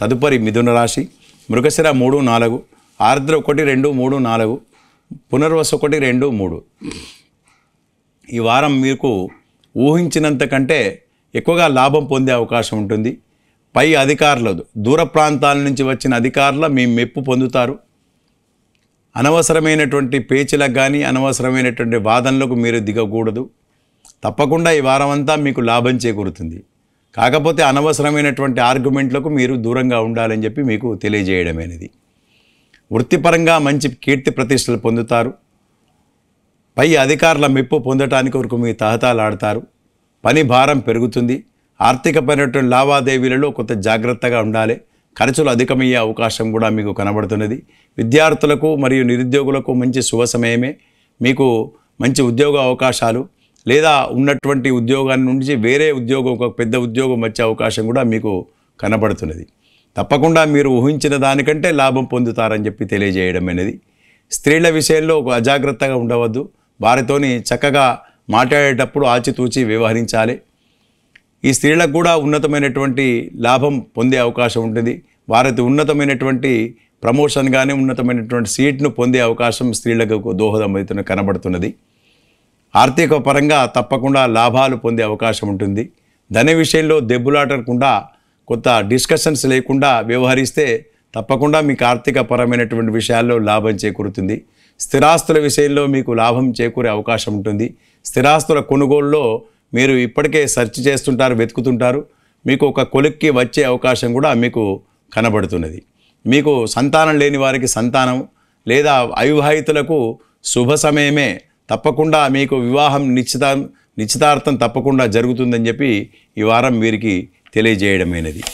తదుపరి మిథున రాశి మృగశిర మూడు నాలుగు ఆర్ద్ర ఒకటి రెండు మూడు నాలుగు పునర్వసు ఒకటి రెండు మూడు ఈ వారం మీకు ఊహించినంత కంటే ఎక్కువగా లాభం పొందే అవకాశం ఉంటుంది పై అధికారులు దూర ప్రాంతాల నుంచి వచ్చిన అధికారుల మీ మెప్పు పొందుతారు అనవసరమైనటువంటి పేచీలకు కానీ అనవసరమైనటువంటి వాదనలకు మీరు దిగకూడదు తప్పకుండా ఈ వారం అంతా మీకు లాభం చేకూరుతుంది కాకపోతే అనవసరమైనటువంటి ఆర్గ్యుమెంట్లకు మీరు దూరంగా ఉండాలని చెప్పి మీకు తెలియజేయడమైనది వృత్తిపరంగా మంచి కీర్తి ప్రతిష్టలు పొందుతారు పై అధికారుల మెప్పు పొందటానికి వరకు మీ తహతాలాడతారు పని భారం పెరుగుతుంది ఆర్థికపరమైనటువంటి లావాదేవీలలో కొంత జాగ్రత్తగా ఉండాలి ఖర్చులు అధికమయ్యే అవకాశం కూడా మీకు కనబడుతున్నది విద్యార్థులకు మరియు నిరుద్యోగులకు మంచి శుభ సమయమే మీకు మంచి ఉద్యోగ అవకాశాలు లేదా ఉన్నటువంటి ఉద్యోగాన్ని నుంచి వేరే ఉద్యోగం ఒక పెద్ద ఉద్యోగం వచ్చే అవకాశం కూడా మీకు కనబడుతున్నది తప్పకుండా మీరు ఊహించిన దానికంటే లాభం పొందుతారని చెప్పి తెలియజేయడం అనేది స్త్రీల విషయంలో ఒక అజాగ్రత్తగా ఉండవద్దు వారితోని చక్కగా మాట్లాడేటప్పుడు ఆచితూచి వ్యవహరించాలి ఈ స్త్రీలకు కూడా ఉన్నతమైనటువంటి లాభం పొందే అవకాశం ఉంటుంది వారికి ఉన్నతమైనటువంటి ప్రమోషన్ కానీ ఉన్నతమైనటువంటి సీట్ను పొందే అవకాశం స్త్రీలకు దోహదం అవుతున్న కనబడుతున్నది ఆర్థిక పరంగా తప్పకుండా లాభాలు పొందే అవకాశం ఉంటుంది ధన విషయంలో దెబ్బలాటకుండా కొత్త డిస్కషన్స్ లేకుండా వ్యవహరిస్తే తప్పకుండా మీకు ఆర్థిక పరమైనటువంటి విషయాల్లో లాభం చేకూరుతుంది స్థిరాస్తుల విషయంలో మీకు లాభం చేకూరే అవకాశం ఉంటుంది స్థిరాస్తుల కొనుగోలులో మీరు ఇప్పటికే సెర్చ్ చేస్తుంటారు వెతుకుతుంటారు మీకు ఒక కొలిక్కి వచ్చే అవకాశం కూడా మీకు కనబడుతున్నది మీకు సంతానం లేని వారికి సంతానం లేదా అవివాహితులకు శుభ సమయమే తప్పకుండా మీకు వివాహం నిశ్చితం నిశ్చితార్థం తప్పకుండా జరుగుతుందని చెప్పి ఈ వారం వీరికి తెలియజేయడమైనది